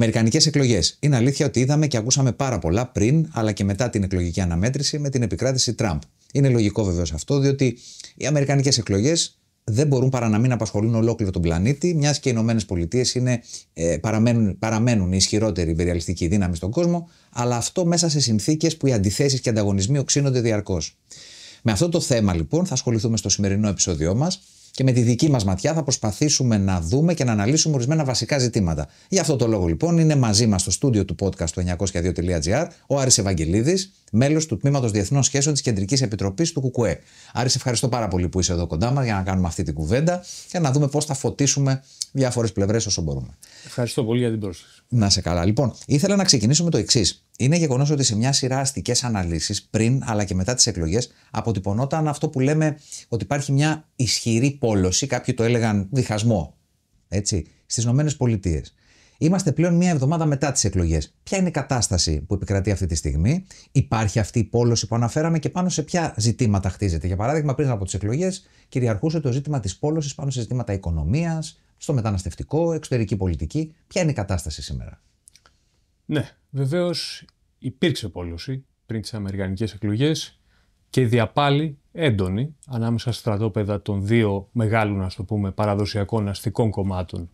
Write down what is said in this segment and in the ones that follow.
Αμερικανικές εκλογές. Είναι αλήθεια ότι είδαμε και ακούσαμε πάρα πολλά πριν αλλά και μετά την εκλογική αναμέτρηση με την επικράτηση Τραμπ. Είναι λογικό βεβαίως αυτό, διότι οι Αμερικανικές εκλογές δεν μπορούν παρά να μην απασχολούν ολόκληρο τον πλανήτη, μιας και οι Ηνωμένες Πολιτείες ε, παραμένουν, παραμένουν η ισχυρότερη υπεριαλιστική δύναμη στον κόσμο, αλλά αυτό μέσα σε συνθήκες που οι αντιθέσεις και ανταγωνισμοί οξύνονται διαρκώς. Με αυτό το θέμα λοιπόν θα ασχοληθούμε στο σημερινό επεισόδιό μας και με τη δική μας ματιά θα προσπαθήσουμε να δούμε και να αναλύσουμε ορισμένα βασικά ζητήματα. Γι' αυτό το λόγο λοιπόν είναι μαζί μας στο στούντιο του podcast του 902.gr ο Άρης Ευαγγελίδης, μέλος του τμήματος Διεθνών Σχέσεων της Κεντρικής Επιτροπής του ΚΚΕ. Άρης, ευχαριστώ πάρα πολύ που είσαι εδώ κοντά μας για να κάνουμε αυτή την κουβέντα και να δούμε πώς θα φωτίσουμε διάφορες πλευρές όσο μπορούμε. Ευχαριστώ πολύ για την πρόσκληση. Να σε καλά. Λοιπόν, ήθελα να ξεκινήσω με το εξής. Είναι γεγονός ότι σε μια σειρά αστικές αναλύσεις πριν αλλά και μετά τις εκλογές αποτυπωνόταν αυτό που λέμε ότι υπάρχει μια ισχυρή πόλωση. Κάποιοι το έλεγαν διχασμό. Έτσι, στις Ηνωμένες Πολιτείες. Είμαστε πλέον μία εβδομάδα μετά τις εκλογές. Ποια είναι η κατάσταση που επικρατεί αυτή τη στιγμή, υπάρχει αυτή η πόλωση που αναφέραμε και πάνω σε ποια ζητήματα χτίζεται. Για παράδειγμα, πριν από τις εκλογές, κυριαρχούσε το ζήτημα της πόλωσης πάνω σε ζητήματα οικονομίας, στο μεταναστευτικό, εξωτερική πολιτική. Ποια είναι η κατάσταση σήμερα. Ναι, βεβαίως υπήρξε πόλωση πριν τις Αμερικανικές εκλογές και διαπάλη έντονη ανάμεσα στα στρατόπεδα των δύο μεγάλων, ας το πούμε, παραδοσιακών αστικών κομμάτων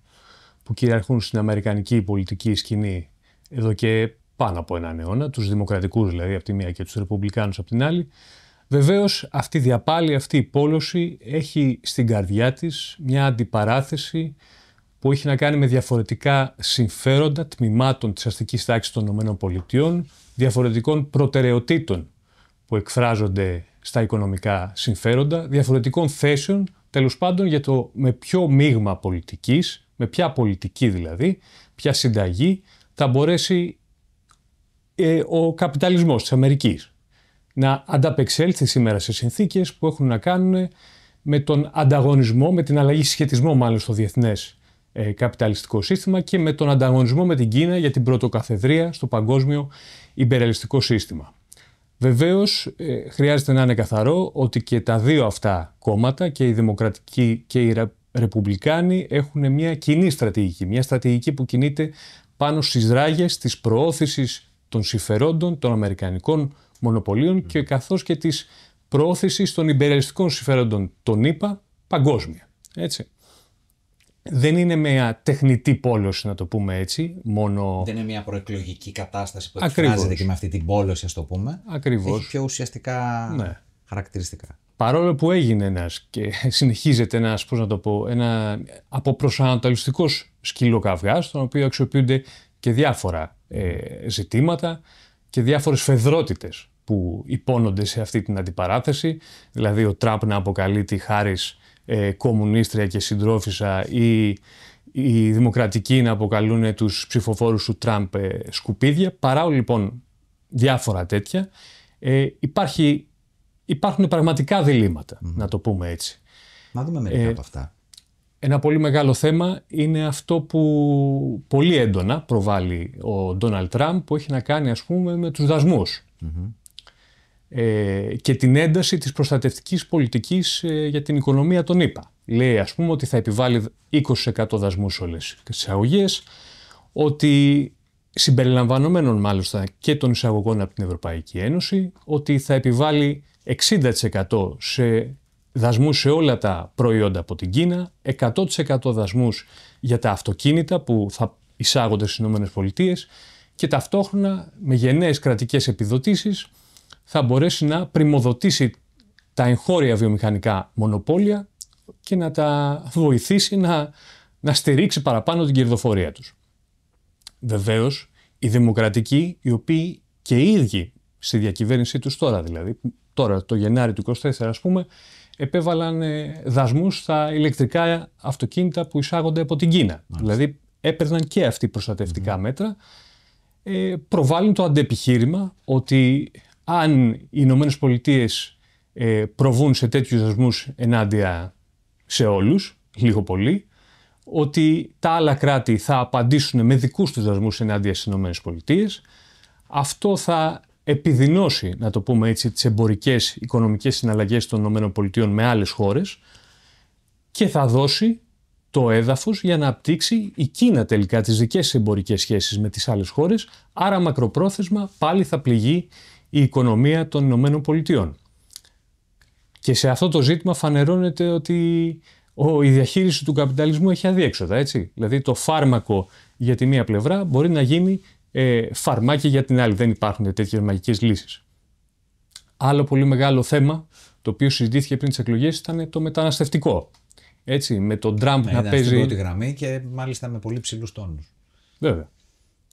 που κυριαρχούν στην αμερικανική πολιτική σκηνή εδώ και πάνω από έναν αιώνα, τους δημοκρατικούς δηλαδή από τη μία και τους ρεπουμπλικάνους από την άλλη, Βεβαίως αυτή η διαπάλη, αυτή η πόλωση έχει στην καρδιά της μια αντιπαράθεση που έχει να κάνει με διαφορετικά συμφέροντα τμήματων της αστικής τάξης των ΗΠΑ, διαφορετικών προτεραιοτήτων που εκφράζονται στα οικονομικά συμφέροντα, διαφορετικών θέσεων, τέλος πάντων για το με ποιο μείγμα πολιτικής, με ποια πολιτική δηλαδή, ποια συνταγή θα μπορέσει ε, ο καπιταλισμός της Αμερικής να ανταπεξέλθει σήμερα σε συνθήκες που έχουν να κάνουν με τον ανταγωνισμό, με την αλλαγή σχετισμό μάλλον στο διεθνές ε, καπιταλιστικό σύστημα και με τον ανταγωνισμό με την Κίνα για την πρωτοκαθεδρία στο παγκόσμιο υπερελιστικό σύστημα. Βεβαίως ε, χρειάζεται να είναι καθαρό ότι και τα δύο αυτά κόμματα και οι Δημοκρατικοί και οι Ρεπουμπλικάνοι έχουν μια κοινή στρατηγική, μια στρατηγική που κινείται πάνω στις ράγες της προώθησης των συμφερόντων των Αμερικανικών μονοπωλίων και καθώς και της προώθησης των υπερελιστικών συμφέροντων των ΗΠΑ παγκόσμια. Έτσι. Δεν είναι μια τεχνητή πόλωση, να το πούμε έτσι, μόνο... Δεν είναι μια προεκλογική κατάσταση που εκφράζεται και με αυτή την πόλωση, ας το πούμε. Ακριβώς. Έχει πιο ουσιαστικά ναι. χαρακτηριστικά. Παρόλο που έγινε ένας και συνεχίζεται ένας, πώς να το πω, ένα αποπροσανατολιστικός σκύλο καυγάς, στον οποίο αξιοποιούνται και διάφορα ε, ζητήματα και διάφορες φεδρότητες που υπόνονται σε αυτή την αντιπαράθεση, δηλαδή ο Τραμπ να αποκαλεί τη Χάρις ε, κομμουνίστρια και συντρόφισσα ή οι δημοκρατικοί να αποκαλούν τους ψηφοφόρους του Τραμπ ε, σκουπίδια, παρά λοιπόν διάφορα τέτοια, ε, υπάρχει, υπάρχουν πραγματικά να το πούμε έτσι. Να δούμε μερικά ε, από αυτά. Ένα πολύ μεγάλο θέμα είναι αυτό που πολύ έντονα προβάλλει ο Ντόναλτ Τραμπ που έχει να κάνει ας πούμε με τους δασμους ε, και την ένταση της προστατευτικής πολιτικής ε, για την οικονομία των ΗΠΑ. Λέει ας πούμε ότι θα επιβάλλει 20% δασμούς σε όλες τις αγωγές, ότι συμπεριλαμβανομένων μάλιστα και των εισαγωγών από την Ευρωπαϊκή Ένωση, ότι θα επιβάλλει 60% σε δασμούς σε όλα τα προϊόντα από την Κίνα, 100% δασμούς για τα αυτοκίνητα που θα εισάγονται στις ΗΠΑ και ταυτόχρονα με γενναίες κρατικές επιδοτήσεις θα μπορέσει να πρημοδοτήσει τα εγχώρια βιομηχανικά μονοπόλια και να τα βοηθήσει να, να στηρίξει παραπάνω την κερδοφορία τους. Βεβαίως, οι δημοκρατικοί, οι οποίοι και οι ίδιοι στη διακυβέρνησή τους τώρα δηλαδή, τώρα το Γενάρη του 24 ας πούμε, επέβαλαν ε, δασμούς στα ηλεκτρικά αυτοκίνητα που εισάγονται από την Κίνα. Δηλαδή έπαιρναν και αυτοί μέτρα. Ε, προβάλλουν το αντεπιχείρημα ότι αν οι Ηνωμένες Πολιτείες ε, προβούν σε τέτοιους δασμούς ενάντια σε όλους, λίγο πολύ, ότι τα άλλα κράτη θα απαντήσουν με δικούς τους δασμούς ενάντια στις Ηνωμένες Πολιτείες. Αυτό θα επιδεινώσει, να το πούμε έτσι, τις εμπορικές οικονομικές συναλλαγές των Ηνωμένων Πολιτείων με άλλες χώρες και θα δώσει το έδαφος για να απτύξει η Κίνα τελικά τις δικές εμπορικές σχέσεις με τις άλλες χώρες, άρα μακροπρόθεσμα πάλι θα πληγεί η οικονομία των Ηνωμένων Πολιτειών. Και σε αυτό το ζήτημα φανερώνεται ότι ο, η διαχείριση του καπιταλισμού έχει αδιέξοδα, έτσι. Δηλαδή το φάρμακο για τη μία πλευρά μπορεί να γίνει ε, φαρμάκι για την άλλη. Δεν υπάρχουν τέτοιες μαγικές λύσεις. Άλλο πολύ μεγάλο θέμα, το οποίο συζητήθηκε πριν τις εκλογές, ήταν το μεταναστευτικό. Έτσι, με τον Τραμπ ναι, να παίζει... Στην πρώτη γραμμή και μάλιστα με πολύ ψηλούς τόνους. Βέβαια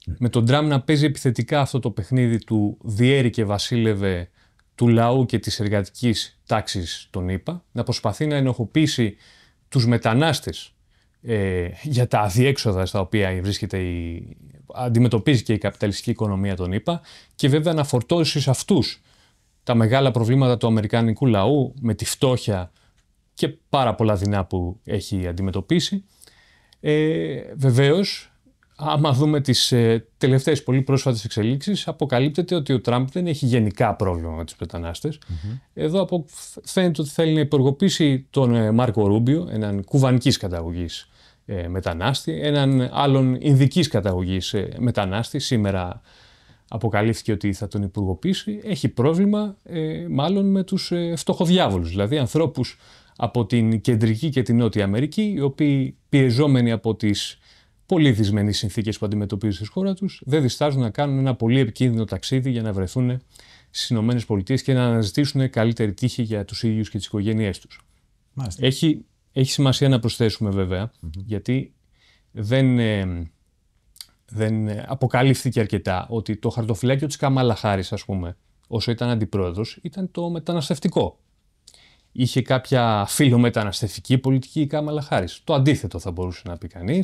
με τον Τραμπ να παίζει επιθετικά αυτό το παιχνίδι του διέρη και βασίλευε του λαού και της εργατικής τάξης τον ΗΠΑ, να προσπαθεί να ενοχοποιήσει τους μετανάστες ε, για τα αδιέξοδα στα οποία βρίσκεται η, αντιμετωπίζει και η καπιταλιστική οικονομία τον ΗΠΑ και βέβαια να φορτώσει σε αυτούς τα μεγάλα προβλήματα του αμερικανικού λαού με τη φτώχεια και πάρα πολλά δεινά που έχει αντιμετωπίσει. Ε, βεβαίως άμα δούμε τις ε, πολύ πρόσφατες εξελίξεις αποκαλύπτεται ότι ο Τραμπ δεν έχει γενικά πρόβλημα με τους μετανάστες. mm Εδώ από, φαίνεται ότι θέλει να υπουργοποιήσει τον ε, Μάρκο Ρούμπιο, έναν κουβανικής καταγωγής ε, μετανάστη, έναν άλλον ινδικής καταγωγής ε, μετανάστη, σήμερα αποκαλύφθηκε ότι θα τον υπουργοποιήσει, έχει πρόβλημα μάλλον με τους φτωχοδιάβολους, δηλαδή ανθρώπους από την Κεντρική και την Νότια Αμερική, οι οποίοι πιεζόμενοι από τις πολύ δυσμενείς συνθήκες που αντιμετωπίζουν στη χώρα τους, δεν διστάζουν να κάνουν ένα πολύ επικίνδυνο ταξίδι για να βρεθούν στις Ηνωμένες Πολιτείες και να αναζητήσουν καλύτερη τύχη για τους ίδιους και τις οικογένειές τους. Έχει, έχει σημασία να προσθέσουμε γιατί δεν, ε, δεν αποκαλύφθηκε αρκετά ότι το χαρτοφυλάκιο της Καμάλα Χάρης, ας πούμε, όσο ήταν αντιπρόεδρος, ήταν το μεταναστευτικό. Είχε κάποια φιλομεταναστευτική πολιτική η Κάμαλα Το αντίθετο θα μπορούσε να πει κανείς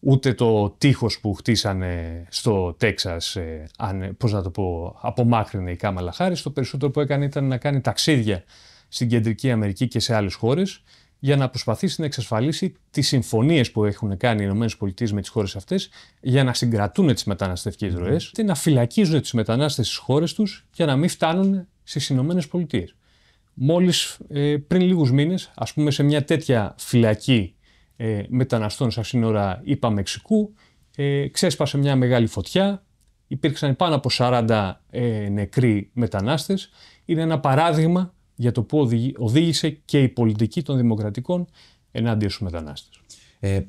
ούτε το τείχος που χτίσανε στο Τέξας, ε, αν, πώς να το πω, απομάκρυνε η Κάμαλα Χάρις. Το περισσότερο που έκανε ήταν να κάνει ταξίδια στην Κεντρική Αμερική και σε άλλες χώρες για να προσπαθήσει να εξασφαλίσει τις συμφωνίες που έχουν κάνει οι ΗΠΑ με τις χώρες αυτές για να συγκρατούν τις μεταναστευτικές ροές και να φυλακίζουν τις μετανάστες στις χώρες τους για να μην φτάνουν στις ΗΠΑ. Πολιτείες. Μόλις ε, πριν λίγους μήνες, ας πούμε σε μια τέτοια φυλακή ε, μεταναστών στα σύνορα ΗΠΑ Μεξικού. Ε, ξέσπασε μια μεγάλη φωτιά, υπήρξαν πάνω από 40 ε, νεκροί μετανάστες. Είναι ένα παράδειγμα για το που οδήγησε και η πολιτική των δημοκρατικών ενάντια στους μετανάστες. Ε,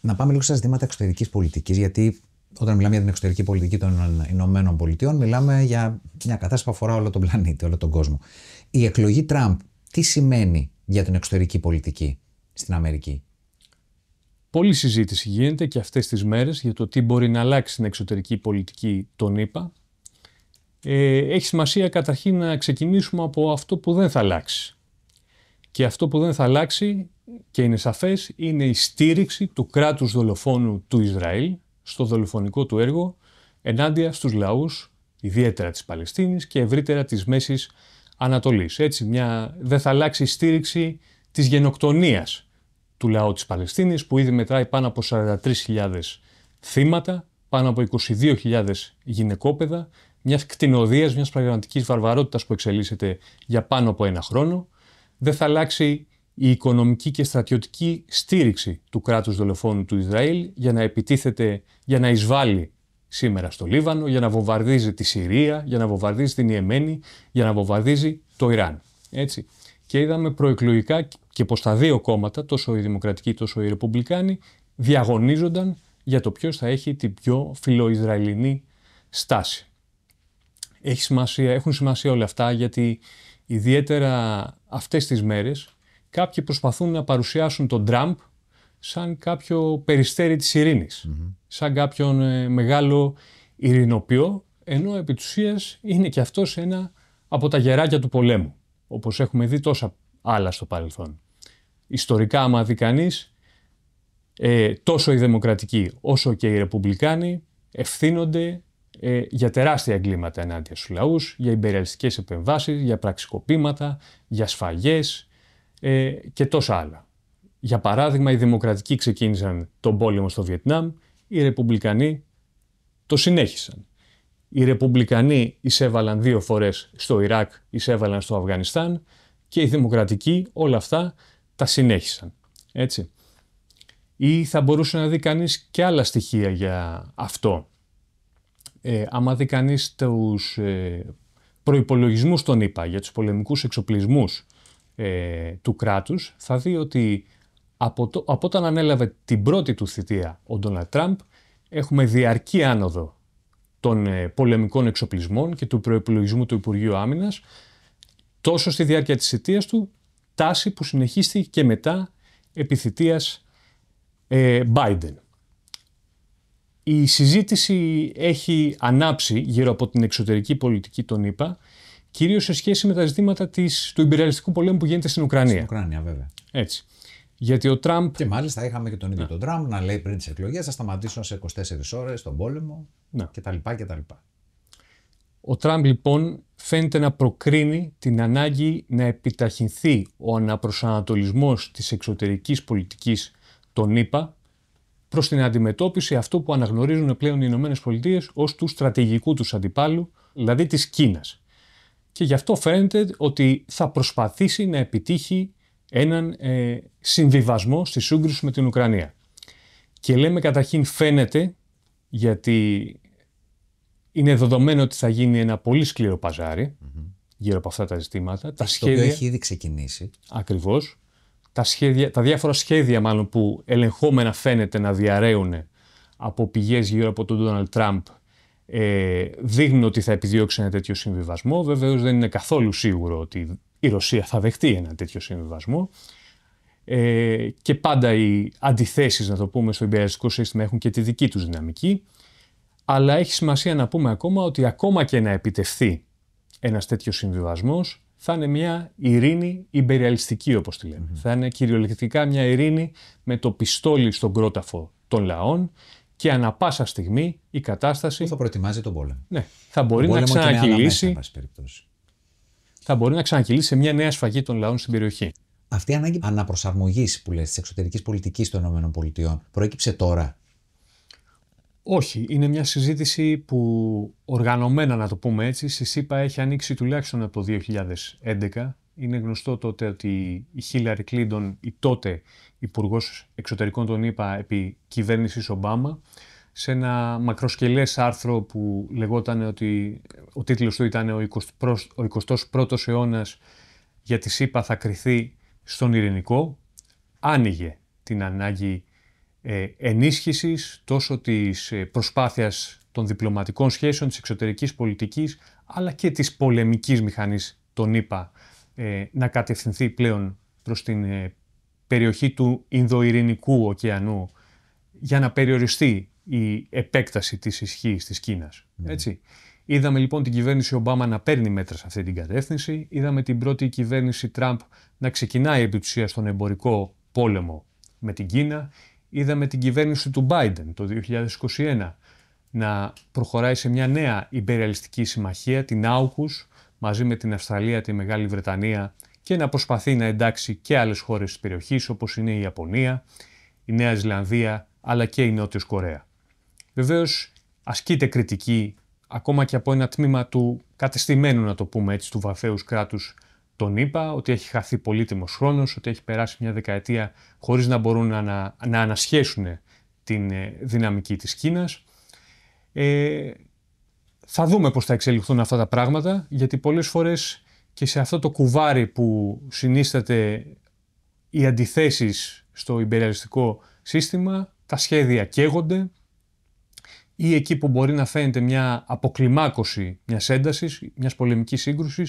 να πάμε λίγο στα ζητήματα εξωτερικής πολιτικής, γιατί όταν μιλάμε για την εξωτερική πολιτική των Ηνωμένων Πολιτειών, μιλάμε για μια κατάσταση που αφορά όλο τον πλανήτη, όλο τον κόσμο. Η εκλογή Τραμπ τι σημαίνει για την εξωτερική πολιτική στην Αμερική. Πολλή συζήτηση γίνεται και αυτές τις μέρες για το τι μπορεί να αλλάξει την εξωτερική πολιτική των ΗΠΑ. Ε, έχει σημασία καταρχήν να ξεκινήσουμε από αυτό που δεν θα αλλάξει. Και αυτό που δεν θα αλλάξει και είναι σαφές είναι η στήριξη του κράτους δολοφόνου του Ισραήλ στο δολοφονικό του έργο ενάντια στους λαούς ιδιαίτερα της Παλαιστίνης και ευρύτερα της Μέσης Ανατολής. Έτσι μια, δεν θα αλλάξει η στήριξη της γενοκτονίας του λαού της Παλαιστίνης που ήδη μετράει πάνω από 43.000 θύματα, πάνω από 22.000 γυναικόπαιδα, μιας κτηνοδίας, μιας πραγματικής βαρβαρότητας που εξελίσσεται για πάνω από ένα χρόνο. Δεν θα αλλάξει η οικονομική και στρατιωτική στήριξη του κράτους δολοφόνου του Ισραήλ για να επιτίθεται, για να εισβάλλει σήμερα στο Λίβανο, για να βομβαρδίζει τη Συρία, για να βομβαρδίζει την Ιεμένη, για να βομβαρδίζει το Ιράν. Έτσι και είδαμε προεκλογικά και πως τα δύο κόμματα, τόσο οι Δημοκρατικοί τόσο οι Ρεπουμπλικάνοι, διαγωνίζονταν για το ποιος θα έχει την πιο φιλοϊσραηλινή στάση. Έχει σημασία, έχουν σημασία όλα αυτά γιατί ιδιαίτερα αυτές τις μέρες κάποιοι προσπαθούν να παρουσιάσουν τον Τραμπ σαν κάποιο περιστέρι της ειρηνης σαν κάποιον ε, μεγάλο ειρηνοποιό, ενώ επί είναι και αυτός ένα από τα γεράκια του πολέμου όπως έχουμε δει τόσα άλλα στο παρελθόν. Ιστορικά, άμα δει κανείς, ε, τόσο οι Δημοκρατικοί όσο και οι Ρεπουμπλικάνοι ευθύνονται ε, για τεράστια εγκλήματα ενάντια στους λαούς, για υπεριαλιστικές επεμβάσεις, για πραξικοπήματα, για σφαγές ε, και τόσα άλλα. Για παράδειγμα, οι Δημοκρατικοί ξεκίνησαν τον πόλεμο στο Βιετνάμ, οι Ρεπουμπλικανοί το συνέχισαν. Οι Ρεπουμπλικανοί εισέβαλαν δύο φορές στο Ιράκ, εισέβαλαν στο Αφγανιστάν και οι Δημοκρατικοί όλα αυτά τα συνέχισαν. Έτσι. Ή θα μπορούσε να δει κανείς και άλλα στοιχεία για αυτό. Ε, άμα δει κανείς τους ε, προϋπολογισμούς των ΗΠΑ για τους πολεμικούς εξοπλισμούς ε, του κράτους, θα δει ότι από, το, από όταν ανέλαβε την πρώτη του θητεία ο Ντόναλτ Τραμπ, έχουμε διαρκή άνοδο των ε, πολεμικών εξοπλισμών και του προπολογισμού του Υπουργείου Άμυνας, τόσο στη διάρκεια της θητείας του, τάση που συνεχίστηκε και μετά επί θητεία ε, Biden. Η συζήτηση έχει ανάψει γύρω από την εξωτερική πολιτική των ΗΠΑ, κυρίως σε σχέση με τα ζητήματα της, του υπεριαλιστικού πολέμου που γίνεται στην Ουκρανία. Στην Ουκρανία βέβαια. Έτσι. Γιατί ο Τραμπ. Και μάλιστα είχαμε και τον ίδιο ναι. τον Τραμπ να λέει πριν τις εκλογές θα σταματήσουν σε 24 ώρε τον πόλεμο ναι. κτλ. Ο Τραμπ λοιπόν φαίνεται να προκρίνει την ανάγκη να επιταχυνθεί ο αναπροσανατολισμός της εξωτερικής πολιτικής των ΗΠΑ προς την αντιμετώπιση αυτού που αναγνωρίζουν πλέον οι Ηνωμένες Πολιτείες ως του στρατηγικού τους αντιπάλου, δηλαδή της Κίνας. Και γι' αυτό φαίνεται ότι θα προσπαθήσει να επιτύχει έναν ε, συμβιβασμό στη σύγκριση με την Ουκρανία. Και λέμε καταρχήν φαίνεται, γιατί είναι δεδομένο ότι θα γίνει ένα πολύ σκληρό γύρω από αυτά τα ζητήματα. Τα σχέδια... Το οποίο έχει ήδη ξεκινήσει. Ακριβώς. Τα, σχέδια, τα διάφορα σχέδια μάλλον που ελεγχόμενα φαίνεται να διαραίουν από πηγές γύρω από τον Ντόναλτ Τραμπ ε, δείχνουν ότι θα επιδιώξει ένα τέτοιο συμβιβασμό. Βεβαίως δεν είναι καθόλου σίγουρο ότι η Ρωσία θα δεχτεί ένα τέτοιο συμβιβασμό. Ε, και πάντα οι αντιθέσεις, να το πούμε, στο υπηρεσιακό σύστημα έχουν και τη δική τους δυναμική. Αλλά έχει σημασία να πούμε ακόμα ότι ακόμα και να επιτευθεί ένας τέτοιος συμβιβασμός, θα είναι μια ειρήνη υπεριαλιστική, όπως τη λέμε. Mm-hmm. Θα είναι κυριολεκτικά μια ειρήνη με το πιστόλι στον κρόταφο των λαών και ανα πάσα στιγμή η κατάσταση. Που θα προετοιμάζει τον πόλεμο. Ναι, θα μπορεί να ξανακυλήσει θα μπορεί να ξανακυλήσει σε μια νέα σφαγή των λαών στην περιοχή. Αυτή η ανάγκη αναπροσαρμογής που λέει της εξωτερικής πολιτικής των ΗΠΑ προέκυψε τώρα. Όχι, είναι μια συζήτηση που οργανωμένα να το πούμε έτσι, στη ΣΥΠΑ έχει ανοίξει τουλάχιστον από το 2011. Είναι γνωστό τότε ότι η Χίλαρη Κλίντον, η τότε Υπουργός Εξωτερικών των ΗΠΑ επί κυβέρνησης Ομπάμα, σε ένα μακροσκελές άρθρο που λεγόταν ότι ο τίτλος του ήταν «Ο 21ος αιώνας για τη ΣΥΠΑ θα κριθεί στον ειρηνικό», άνοιγε την ανάγκη ε, ενίσχυσης τόσο της ε, προσπάθειας των διπλωματικών σχέσεων, της εξωτερικής πολιτικής, αλλά και της πολεμικής μηχανής των ΗΠΑ ε, να κατευθυνθεί πλέον προς την ε, περιοχή του Ινδοειρηνικού ωκεανού για να περιοριστεί η επέκταση της ισχύς της Κίνας. Ναι. Έτσι. Είδαμε λοιπόν την κυβέρνηση Ομπάμα να παίρνει μέτρα σε αυτή την κατεύθυνση. Είδαμε την πρώτη κυβέρνηση Τραμπ να ξεκινάει επί ουσία στον εμπορικό πόλεμο με την Κίνα. Είδαμε την κυβέρνηση του Biden το 2021 να προχωράει σε μια νέα υπεριαλιστική συμμαχία, την AUKUS, μαζί με την Αυστραλία, τη Μεγάλη Βρετανία και να προσπαθεί να εντάξει και άλλες χώρες της περιοχής, όπως είναι η Ιαπωνία, η Νέα Ζηλανδία αλλά και η Νότιος Κορέα. Βεβαίως ασκείται κριτική ακόμα και από ένα τμήμα του κατεστημένου, να το πούμε έτσι, του βαθέου κράτους τον είπα, ότι έχει χαθεί πολύτιμος χρόνος, ότι έχει περάσει μια δεκαετία χωρίς να μπορούν να, να, ανασχέσουν την ε, δυναμική της Κίνας. Ε, θα δούμε πώς θα εξελιχθούν αυτά τα πράγματα, γιατί πολλές φορές και σε αυτό το κουβάρι που συνίσταται οι αντιθέσεις στο υπεριαλιστικό σύστημα, τα σχέδια καίγονται, ή εκεί που μπορεί να φαίνεται μια αποκλιμάκωση μιας έντασης, μιας πολεμικής σύγκρουσης,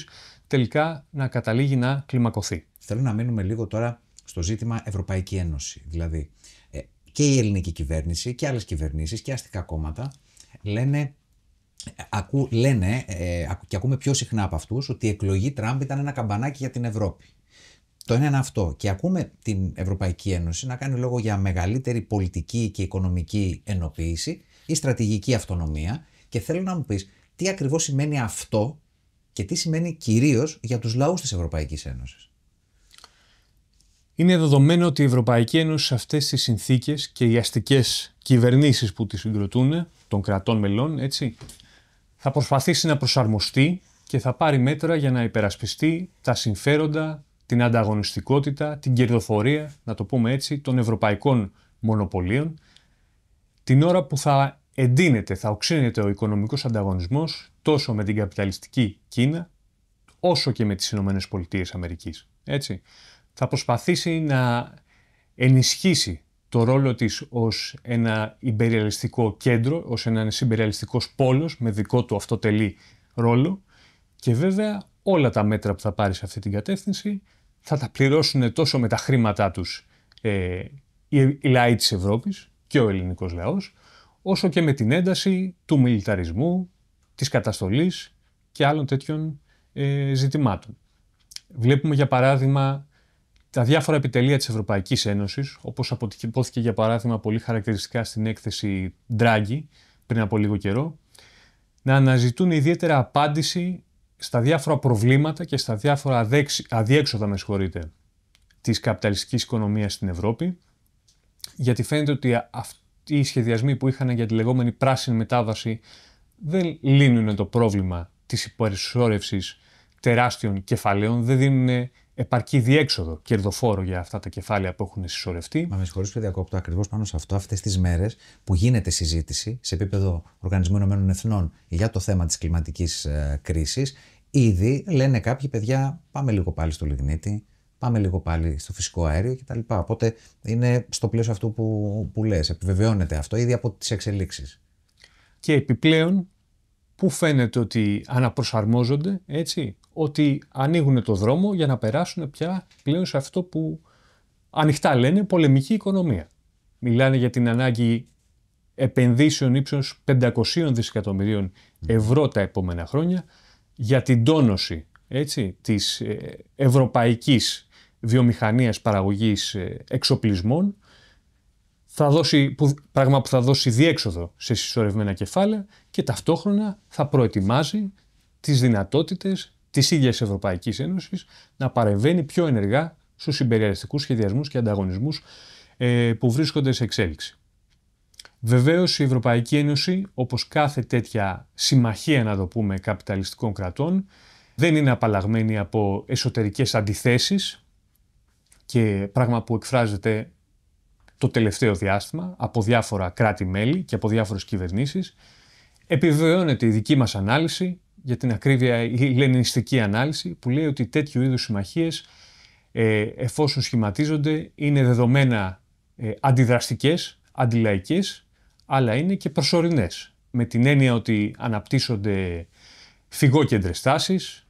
τελικά να καταλήγει να κλιμακωθεί. Θέλω να μείνουμε λίγο τώρα στο ζήτημα Ευρωπαϊκή Ένωση. Δηλαδή, ε, και η ελληνική κυβέρνηση και άλλες κυβερνήσεις και αστικά κόμματα λένε ακού, λένε ε, και ακούμε πιο συχνά από αυτούς ότι η εκλογή Τραμπ ήταν ένα καμπανάκι για την Ευρώπη. Το ένα είναι αυτό. Και ακούμε την Ευρωπαϊκή Ένωση να κάνει λόγο για μεγαλύτερη πολιτική και οικονομική ενοποίηση η στρατηγική αυτονομία και θέλω να μου πεις τι ακριβώς σημαίνει αυτό και τι σημαίνει κυρίως για τους λαούς της Ευρωπαϊκής Ένωσης. Είναι δεδομένο ότι η Ευρωπαϊκή Ένωση σε αυτές τις συνθήκες και οι αστικές κυβερνήσεις που τη συγκροτούν των κρατών μελών, έτσι, θα προσπαθήσει να προσαρμοστεί και θα πάρει μέτρα για να υπερασπιστεί τα συμφέροντα, την ανταγωνιστικότητα, την κερδοφορία, να το πούμε έτσι, των ευρωπαϊκών μονοπωλίων την ώρα που θα εντείνεται, θα οξύνεται ο οικονομικός ανταγωνισμός τόσο με την καπιταλιστική Κίνα όσο και με τις Ηνωμένες Πολιτείες Αμερικής. Έτσι. Θα προσπαθήσει να ενισχύσει το ρόλο της ως ένα υπεριαλιστικό κέντρο, ως ένας υπεριαλιστικός πόλος με δικό του αυτοτελή ρόλο και βέβαια όλα τα μέτρα που θα πάρει σε αυτή την κατεύθυνση θα τα πληρώσουν τόσο με τα χρήματά τους ε, οι, οι λαοί της Ευρώπης και ο ελληνικός λαός, όσο και με την ένταση του μιλιταρισμού, της καταστολής και άλλων τέτοιων ε, ζητημάτων. Βλέπουμε για παράδειγμα τα διάφορα επιτελεία της Ευρωπαϊκής Ένωσης, όπως αποτυπώθηκε για παράδειγμα πολύ χαρακτηριστικά στην έκθεση Draghi πριν από λίγο καιρό, να αναζητούν ιδιαίτερα απάντηση στα διάφορα προβλήματα και στα διάφορα αδιέξοδα, με συγχωρείτε, της καπιταλιστικής οικονομίας στην Ευρώπη, γιατί φαίνεται ότι αυτοί οι σχεδιασμοί που είχαν για τη λεγόμενη πράσινη μετάβαση δεν λύνουν το πρόβλημα της υπερσόρευσης τεράστιων κεφαλαίων, δεν δίνουν επαρκή διέξοδο κερδοφόρο για αυτά τα κεφάλαια που έχουν συσσωρευτεί. Μα με συγχωρείτε, διακόπτω ακριβώς πάνω σε αυτό, αυτές τις μέρες που γίνεται συζήτηση σε επίπεδο ΟΕΕ Εθνών για το θέμα της κλιματικής ε, κρίσης, ήδη λένε κάποιοι παιδιά, πάμε λίγο πάλι στο λιγνίτη πάμε λίγο πάλι στο φυσικό αέριο κτλ. Οπότε είναι στο πλαίσιο αυτού που, που λες, επιβεβαιώνεται αυτό ήδη από τις εξελίξεις. Και επιπλέον, που φαίνεται ότι αναπροσαρμόζονται, έτσι, ότι ανοίγουν το δρόμο για να περάσουν πια πλέον σε αυτό που ανοιχτά λένε πολεμική οικονομία. Μιλάνε για την ανάγκη επενδύσεων ύψος 500 δισεκατομμυρίων ευρώ τα επόμενα χρόνια για την τόνωση έτσι, της ε, ευρωπαϊκής βιομηχανίας παραγωγής ε, εξοπλισμών, θα δώσει, πράγμα που θα δώσει διέξοδο σε συσσωρευμένα κεφάλαια και ταυτόχρονα θα προετοιμάζει τις δυνατότητες της ίδιας Ευρωπαϊκής Ένωσης να παρεμβαίνει πιο ενεργά στους συμπεριαλιστικούς σχεδιασμούς και ανταγωνισμούς ε, που βρίσκονται σε εξέλιξη. Βεβαίως η Ευρωπαϊκή Ένωση, όπως κάθε τέτοια συμμαχία να το πούμε καπιταλιστικών κρατών, δεν είναι απαλλαγμένη από εσωτερικές αντιθέσεις και πράγμα που εκφράζεται το τελευταίο διάστημα από διάφορα κράτη-μέλη και από διάφορες κυβερνήσεις, επιβεβαιώνεται η δική μας ανάλυση, για την ακρίβεια η λενιστική ανάλυση, που λέει ότι τέτοιου είδους συμμαχίες, ε, εφόσον σχηματίζονται, είναι δεδομένα ε, αντιδραστικές, αντιλαϊκές, αλλά είναι και προσωρινές. Με την έννοια ότι αναπτύσσονται φυγόκεντρες τάσεις,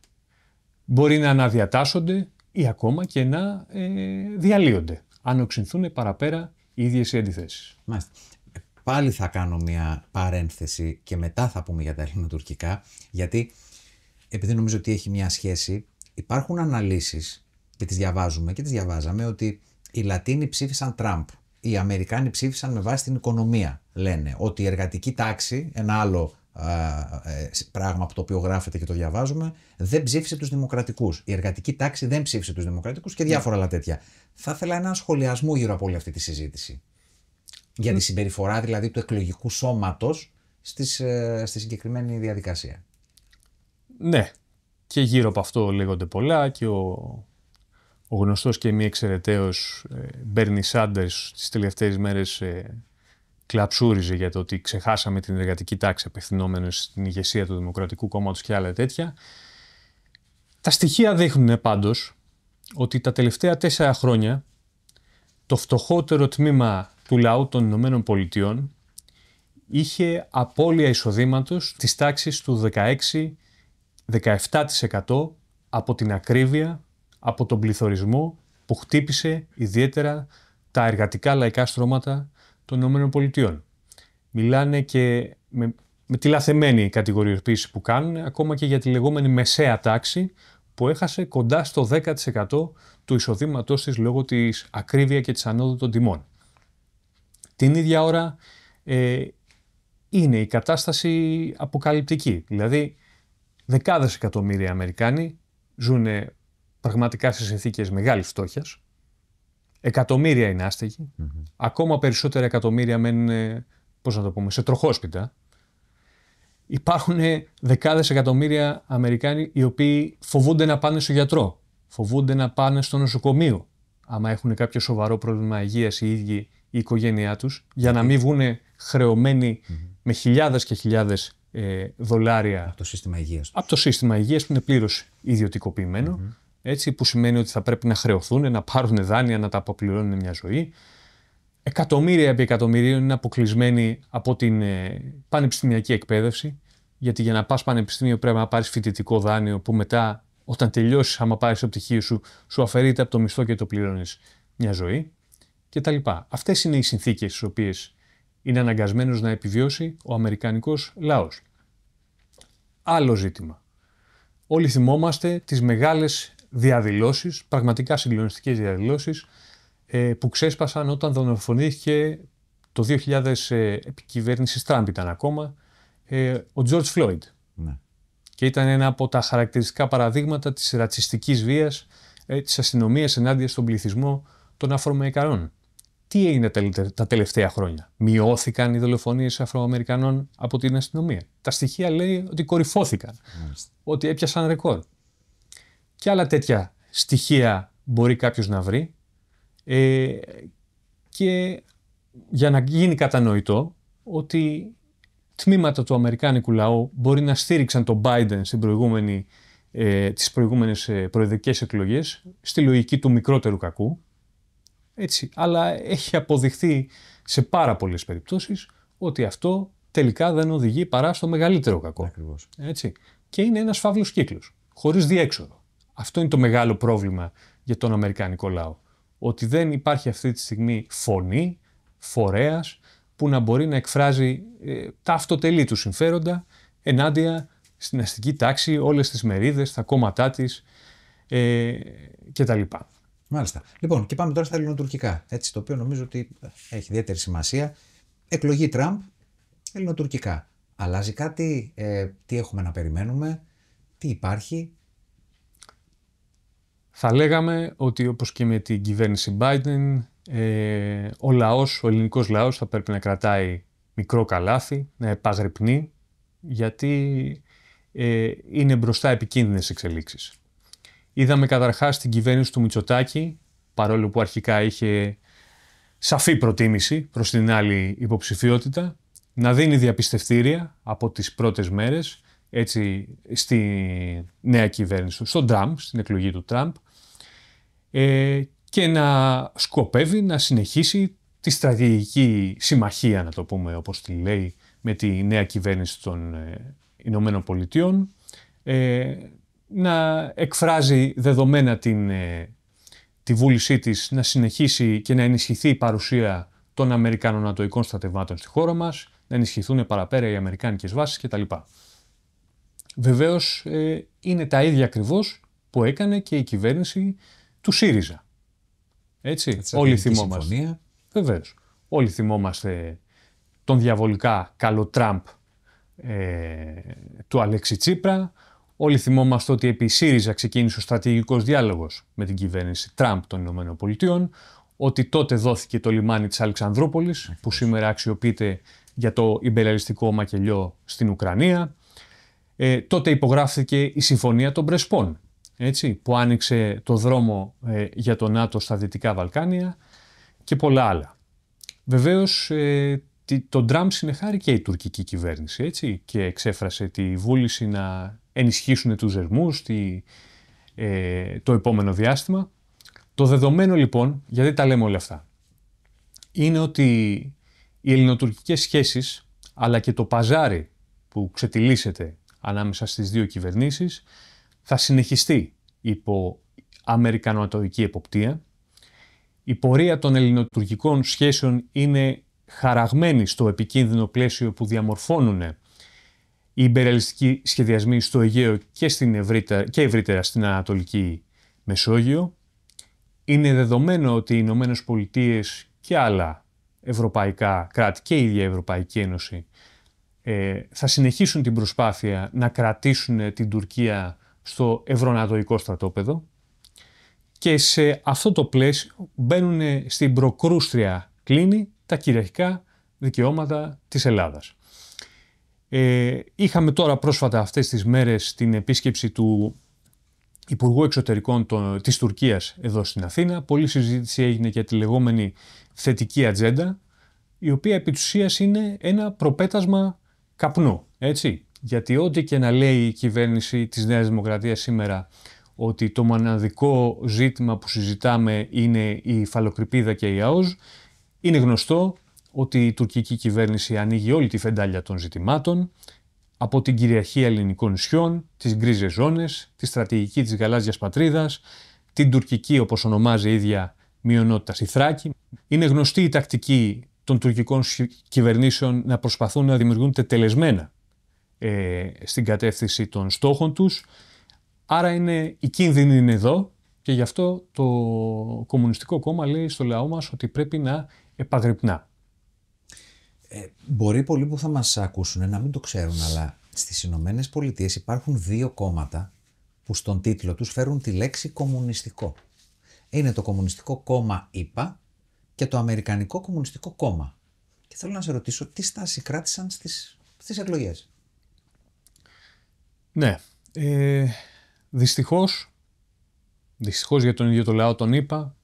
μπορεί να αναδιατάσσονται ή ακόμα και να ε, διαλύονται, αν οξυνθούν παραπέρα οι ίδιες οι αντιθέσεις. Μάλιστα. Πάλι θα κάνω μια παρένθεση και μετά θα πούμε για τα ελληνοτουρκικά, γιατί επειδή νομίζω ότι έχει μια σχέση, υπάρχουν αναλύσεις και τις διαβάζουμε και τις διαβάζαμε ότι οι Λατίνοι ψήφισαν Τραμπ. Οι Αμερικάνοι ψήφισαν με βάση την οικονομία, λένε. Ότι η εργατική τάξη, ένα άλλο ε, πράγμα από το οποίο γράφεται και το διαβάζουμε, δεν ψήφισε τους Δημοκρατικούς. Η εργατική τάξη δεν ψήφισε τους Δημοκρατικούς και ναι. διάφορα άλλα τέτοια. Θα ήθελα ένα σχολιασμό γύρω από όλη αυτή τη συζήτηση. Για τη συμπεριφορά δηλαδή του εκλογικού σώματος ε, στη συγκεκριμένη διαδικασία. Ναι. Και γύρω από αυτό λέγονται πολλά και ο ο γνωστός και μη εξαιρεταίος Μπέρνι ε, Σάντερς τις τελευταίες μέρες κλαψούριζε για το ότι ξεχάσαμε την εργατική τάξη απευθυνόμενη στην ηγεσία του Δημοκρατικού κόμματος και άλλα τέτοια. Τα στοιχεία δείχνουν ε, πάντως ότι τα τελευταία τέσσερα χρόνια το φτωχότερο τμήμα του λαού των Ηνωμένων Πολιτειών είχε απώλεια εισοδήματος της τάξης του 16-17% από την ακρίβεια, από τον πληθωρισμό που χτύπησε ιδιαίτερα τα εργατικά λαϊκά στρώματα των ΗΠΑ. Μιλάνε και με, με τη λαθεμένη κατηγοριοποίηση που κάνουν, ακόμα και για τη λεγόμενη μεσαία τάξη, που έχασε κοντά στο 10% του εισοδήματός της λόγω της ακρίβεια και της ανόδου των τιμών. Την ίδια ώρα ε, είναι η κατάσταση αποκαλυπτική. Δηλαδή, δεκάδες εκατομμύρια Αμερικάνοι ζουν πραγματικά σε συνθήκες μεγάλης φτώχειας, Εκατομμύρια είναι Ακόμα περισσότερα εκατομμύρια μένουν, ε, πώς να το πούμε, σε τροχόσπιτα. Υπάρχουν ε, δεκάδες εκατομμύρια Αμερικάνοι οι οποίοι φοβούνται να πάνε στο γιατρό, φοβούνται να πάνε στο νοσοκομείο, άμα έχουν κάποιο σοβαρό πρόβλημα υγείας οι ίδιοι η οικογένειά τους, για να μην βγουν χρεωμενοι με χιλιάδες και χιλιάδες ε, δολάρια από το σύστημα υγείας Από το σύστημα που είναι πλήρως έτσι, που σημαίνει ότι θα πρέπει να χρεωθούν, να πάρουν δάνεια, να τα αποπληρώνουν μια ζωή. Εκατομμύρια επί εκατομμυρίων είναι αποκλεισμένοι από την ε, πανεπιστημιακή εκπαίδευση, γιατί για να πας πανεπιστήμιο πρέπει να πάρεις φοιτητικό δάνειο που μετά όταν τελειώσεις άμα πάρεις το πτυχίο σου, σου αφαιρείται από το μισθό και το πληρώνεις μια ζωή κτλ. Αυτές είναι οι συνθήκες στις οποίες είναι αναγκασμένος να επιβιώσει ο αμερικανικός λαός. Άλλο ζήτημα. Όλοι θυμόμαστε τις μεγάλες διαδηλώσεις, πραγματικά συγκλονιστικές διαδηλώσεις, ε, που ξέσπασαν όταν δολοφονήθηκε το 2000, ε, επί κυβέρνηση Τραμπ ήταν ακόμα, ε, ο George Φλόιντ Ναι. Και ήταν ένα από τα χαρακτηριστικά παραδείγματα της ρατσιστικής βίας ε, της αστυνομίας ενάντια στον πληθυσμό των Αφροαμερικανών. Τι έγινε τα τελευταία χρόνια. Μειώθηκαν οι δολοφονίες Αφροαμερικανών από την αστυνομία. Τα στοιχεία λέει ότι κορυφώθηκαν, ότι έπιασαν ρεκόρ και άλλα τέτοια στοιχεία μπορεί κάποιος να βρει ε, και για να γίνει κατανοητό ότι τμήματα του Αμερικάνικου λαού μπορεί να στήριξαν τον Biden στις προηγούμενη, ε, τις προηγούμενες ε, προεδρικές εκλογές στη λογική του μικρότερου κακού, έτσι, αλλά έχει αποδειχθεί σε πάρα πολλές περιπτώσεις ότι αυτό τελικά δεν οδηγεί παρά στο μεγαλύτερο κακό. Και είναι ένας φαύλος κύκλος, χωρίς διέξοδο. Αυτό είναι το μεγάλο πρόβλημα για τον Αμερικανικό λαό. Ότι δεν υπάρχει αυτή τη στιγμή φωνή, φορέας, που να μπορεί να εκφράζει ε, τα αυτοτελή του συμφέροντα ενάντια στην αστική τάξη, όλες τις μερίδες, τα κόμματά της ε, κτλ. Μάλιστα. Λοιπόν, και πάμε τώρα στα ελληνοτουρκικά, έτσι, το οποίο νομίζω ότι έχει ιδιαίτερη σημασία. Εκλογή Τραμπ, ελληνοτουρκικά. Αλλάζει κάτι, ε, τι έχουμε να περιμένουμε, τι υπάρχει, θα λέγαμε ότι όπως και με την κυβέρνηση Biden, ε, ο λαός, ο ελληνικός λαός θα πρέπει να κρατάει μικρό καλάθι, να επαγρυπνεί, γιατί ε, είναι μπροστά επικίνδυνες εξελίξεις. Είδαμε καταρχάς την κυβέρνηση του Μητσοτάκη, παρόλο που αρχικά είχε σαφή προτίμηση προς την άλλη υποψηφιότητα, να δίνει διαπιστευτήρια από τις πρώτες μέρες έτσι, στη νέα κυβέρνηση, στον Τραμπ, στην εκλογή του Τραμπ ε, και να σκοπεύει να συνεχίσει τη στρατηγική συμμαχία, να το πούμε όπως τη λέει, με τη νέα κυβέρνηση των ε, Ηνωμένων Πολιτειών, ε, να εκφράζει δεδομένα την, ε, τη βούλησή της να συνεχίσει και να ενισχυθεί η παρουσία των Αμερικανών Ατοικών στρατευμάτων στη χώρα μας, να ενισχυθούν παραπέρα οι Αμερικάνικες βάσεις κτλ. Βεβαίως ε, είναι τα ίδια ακριβώς που έκανε και η κυβέρνηση του ΣΥΡΙΖΑ. Έτσι, Έτσι όλοι θυμόμαστε. Βεβαίως. Όλοι θυμόμαστε τον διαβολικά καλό Τραμπ ε, του Αλέξη Τσίπρα. Όλοι θυμόμαστε ότι επί ΣΥΡΙΖΑ ξεκίνησε ο στρατηγικός διάλογος με την κυβέρνηση Τραμπ των Ηνωμένων ότι τότε δόθηκε το λιμάνι της Αλεξανδρούπολης, που σήμερα αξιοποιείται για το υπεραλιστικό μακελιό στην Ουκρανία, ε, τότε υπογράφηκε η Συμφωνία των Πρεσπών, έτσι, που άνοιξε το δρόμο ε, για το ΝΑΤΟ στα Δυτικά Βαλκάνια και πολλά άλλα. Βεβαίως, ε, τον Τραμπ συνεχάρει και η τουρκική κυβέρνηση, έτσι, και εξέφρασε τη βούληση να ενισχύσουν τους ζερμούς τη, ε, το επόμενο διάστημα. Το δεδομένο λοιπόν, γιατί τα λέμε όλα αυτά, είναι ότι οι ελληνοτουρκικές σχέσεις, αλλά και το παζάρι που ξετυλίσσεται ανάμεσα στις δύο κυβερνήσεις, θα συνεχιστεί υπό αμερικανοατολικη εποπτεία. Η πορεία των ελληνοτουρκικών σχέσεων είναι χαραγμένη στο επικίνδυνο πλαίσιο που διαμορφώνουν οι υπερελιστικοί σχεδιασμοί στο Αιγαίο και, στην ευρύτερα, και ευρύτερα στην Ανατολική Μεσόγειο. Είναι δεδομένο ότι οι Ηνωμένες και άλλα ευρωπαϊκά κράτη και η ίδια Ευρωπαϊκή Ένωση ε, θα συνεχίσουν την προσπάθεια να κρατήσουν ε, την Τουρκία στο ευρωνατοϊκό στρατόπεδο και σε αυτό το πλαίσιο μπαίνουν ε, στην προκρούστρια κλίνη τα κυριαρχικά δικαιώματα της Ελλάδας. είχαμε τώρα πρόσφατα αυτές τις μέρες την επίσκεψη του Υπουργού Εξωτερικών των, της Τουρκίας εδώ στην Αθήνα. Πολλή συζήτηση έγινε για τη λεγόμενη θετική ατζέντα, η οποία επί είναι ένα προπέτασμα καπνού, έτσι. Γιατί ό,τι και να λέει η κυβέρνηση της Νέας Δημοκρατίας σήμερα ότι το μοναδικό ζήτημα που συζητάμε είναι η φαλοκρηπίδα και η ΑΟΣ, είναι γνωστό ότι η τουρκική κυβέρνηση ανοίγει όλη τη φεντάλια των ζητημάτων, από την κυριαρχία ελληνικών νησιών, τις γκρίζες ζώνες, τη στρατηγική της γαλάζιας πατρίδας, την τουρκική όπως ονομάζει η ίδια μειονότητα στη Θράκη. Είναι γνωστή η τακτική των τουρκικών κυβερνήσεων να προσπαθούν να δημιουργούν τελεσμένα ε, στην κατεύθυνση των στόχων τους. Άρα είναι, η κίνδυνη είναι εδώ και γι' αυτό το Κομμουνιστικό Κόμμα λέει στο λαό μας ότι πρέπει να επαγρυπνά. Ε, μπορεί πολλοί που θα μας ακούσουν να μην το ξέρουν, αλλά στις Ηνωμένες Πολιτείες υπάρχουν δύο κόμματα που στον τίτλο τους φέρουν τη λέξη κομμουνιστικό. Είναι το Κομμουνιστικό Κόμμα ΙΠΑ και το Αμερικανικό Κομμουνιστικό Κόμμα. Και θέλω να σε ρωτήσω τι στάση κράτησαν στις, στις εκλογές. Ναι. Ε, δυστυχώς, δυστυχώς για τον ίδιο το λαό τον είπα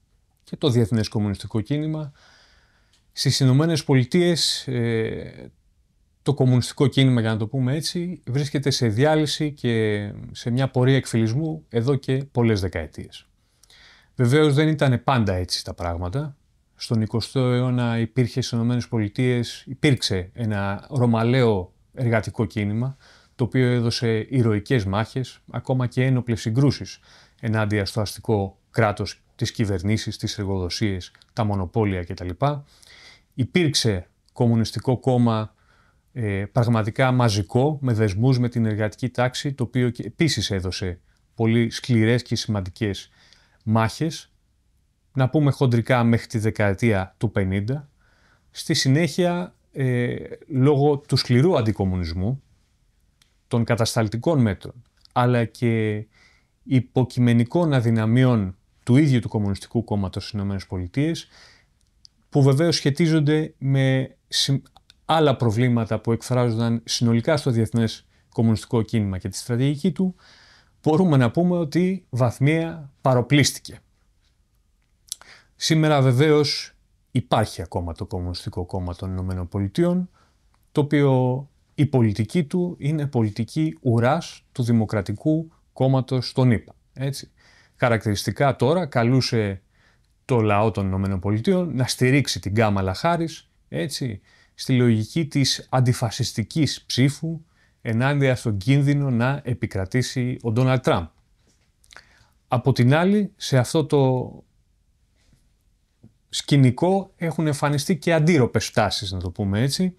και το Διεθνές Κομμουνιστικό Κίνημα, στις Ηνωμένες Πολιτείες ε, το κομμουνιστικό κίνημα, για να το πούμε έτσι, βρίσκεται σε διάλυση και σε μια πορεία εκφυλισμού εδώ και πολλές δεκαετίες. Βεβαίως δεν ήταν πάντα έτσι τα πράγματα στον 20ο αιώνα υπήρχε στις ΗΠΑ, υπήρξε ένα ρωμαλαίο εργατικό κίνημα, το οποίο έδωσε ηρωικές μάχες, ακόμα και ένοπλες συγκρούσεις ενάντια στο αστικό κράτος τις κυβερνήσεις, τις εργοδοσίες, τα μονοπόλια κτλ. Υπήρξε κομμουνιστικό κόμμα ε, πραγματικά μαζικό, με δεσμούς με την εργατική τάξη, το οποίο επίσης έδωσε πολύ σκληρές και σημαντικές μάχες να πούμε χοντρικά μέχρι τη δεκαετία του 50. Στη συνέχεια, ε, λόγω του σκληρού αντικομουνισμού, των κατασταλτικών μέτρων, αλλά και υποκειμενικών αδυναμιών του ίδιου του Κομμουνιστικού Κόμματος στις ΗΠΑ, που βεβαίως σχετίζονται με άλλα προβλήματα που εκφράζονταν συνολικά στο διεθνές κομμουνιστικό κίνημα και τη στρατηγική του, μπορούμε να πούμε ότι βαθμία παροπλίστηκε. Σήμερα βεβαίως υπάρχει ακόμα το Κομμουνιστικό Κόμμα των Ηνωμένων Πολιτειών, το οποίο η πολιτική του είναι πολιτική ουράς του Δημοκρατικού Κόμματος των ΗΠΑ. Έτσι. Χαρακτηριστικά τώρα καλούσε το λαό των Ηνωμένων Πολιτείων να στηρίξει την Γκάμα λαχάρης. έτσι, στη λογική της αντιφασιστικής ψήφου ενάντια στον κίνδυνο να επικρατήσει ο Ντόναλτ Τραμπ. Από την άλλη, σε αυτό το σκηνικό έχουν εμφανιστεί και αντίρροπες φτάσεις, να το πούμε έτσι,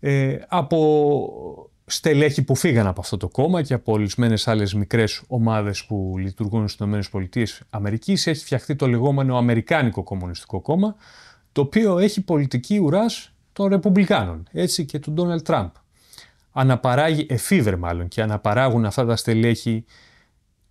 ε, από στελέχη που φύγαν από αυτό το κόμμα και από ορισμένες άλλες μικρές ομάδες που λειτουργούν στις ΗΠΑ έχει φτιαχτεί το λεγόμενο Αμερικάνικο Κομμουνιστικό Κόμμα, το οποίο έχει πολιτική ουράς των Ρεπουμπλικάνων, έτσι και του Ντόναλτ Τραμπ. Αναπαράγει, εφήβερ μάλλον, και αναπαράγουν αυτά τα στελέχη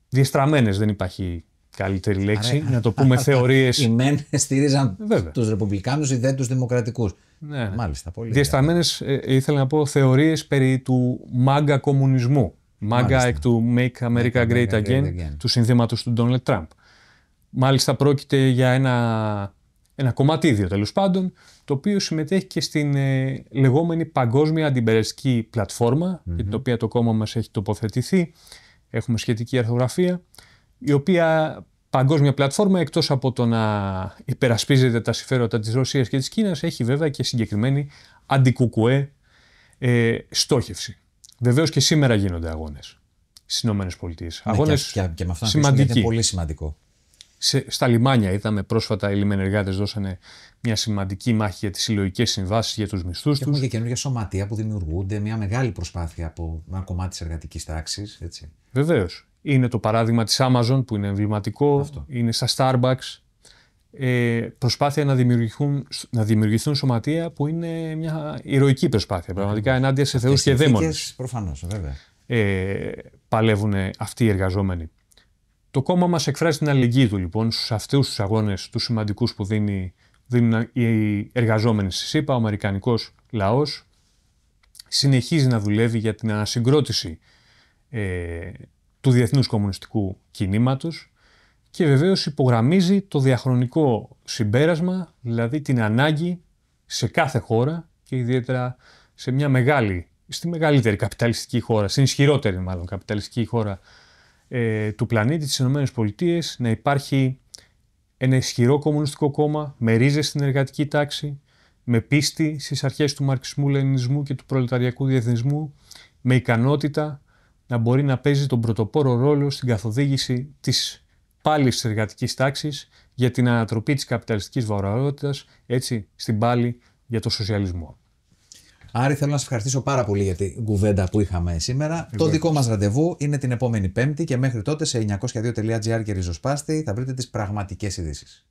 διεστραμμένες, δεν υπάρχει καλύτερη λέξη, να το πούμε θεωρίες. Οι μεν στήριζαν τους Ρεπουμπλικάνους ή δεν τους Δημοκρατικούς. Ναι, ναι. Μάλιστα, πολύ. Διασταμένε, ε, ήθελα να πω, θεωρίες περί του μάγκα κομμουνισμού. Μάγκα εκ του Make America Great, Again, again. του συνθήματος του Ντόναλτ Τραμπ. Μάλιστα, πρόκειται για ένα, ένα κομματίδιο τέλος πάντων, το οποίο συμμετέχει και στην ε, λεγόμενη Παγκόσμια Αντιπεριστική Πλατφόρμα, για την οποία το κόμμα μας έχει τοποθετηθεί. Έχουμε σχετική αρθογραφία η οποία παγκόσμια πλατφόρμα, εκτός από το να υπερασπίζεται τα συμφέροντα της Ρωσίας και της Κίνας, έχει βέβαια και συγκεκριμένη αντικουκουέ ε, στόχευση. Βεβαίως και σήμερα γίνονται αγώνες στις Ηνωμένες Πολιτείες. Ναι, αγώνες σημαντικοί. πολύ σημαντικό. στα λιμάνια είδαμε πρόσφατα οι λιμενεργάτες δώσανε μια σημαντική μάχη για τις συλλογικές συμβάσεις για τους μισθούς του. Έχουν και καινούργια σωματεία που δημιουργούνται, μια μεγάλη προσπάθεια από ένα κομμάτι της εργατικής τάξης. Βεβαίως. Είναι το παράδειγμα της Amazon που είναι εμβληματικό, είναι στα Starbucks. Ε, προσπάθεια να δημιουργηθούν, να δημιουργηθούν σωματεία που είναι μια ηρωική προσπάθεια πραγματικά ενάντια σε θεούς και δαίμονες. Προφανώς, βέβαια. Ε, παλεύουν αυτοί οι εργαζόμενοι. Το κόμμα μας εκφράζει την αλληλεγγύη του λοιπόν στους αυτούς τους αγώνες, τους σημαντικούς που δίνει, δίνουν οι εργαζόμενοι στη ΣΥΠΑ, ο Αμερικανικός λαός. Συνεχίζει να δουλεύει για την ανασυγκρότηση ε, του διεθνούς κομμουνιστικού κινήματος και βεβαίως υπογραμμίζει το διαχρονικό συμπέρασμα, δηλαδή την ανάγκη σε κάθε χώρα και ιδιαίτερα σε μια μεγάλη, στη μεγαλύτερη καπιταλιστική χώρα, στην ισχυρότερη μάλλον καπιταλιστική χώρα ε, του πλανήτη, τις ΗΠΑ, να υπάρχει ένα ισχυρό κομμουνιστικό κόμμα με ρίζες στην εργατική τάξη, με πίστη στις αρχές του μαρξισμού, λενινισμού και του προλεταριακού διεθνισμού, με ικανότητα να μπορεί να παίζει τον πρωτοπόρο ρόλο στην καθοδήγηση της πάλης της εργατικής τάξης για την ανατροπή της καπιταλιστικής βαρβαρότητα, έτσι στην πάλη για τον σοσιαλισμό. Άρη, θέλω να σας ευχαριστήσω πάρα πολύ για την κουβέντα που είχαμε σήμερα. Το δικό μας ραντεβού είναι την επόμενη Πέμπτη και μέχρι τότε σε 902.gr και ριζοσπάστη θα βρείτε τις πραγματικές ειδήσεις.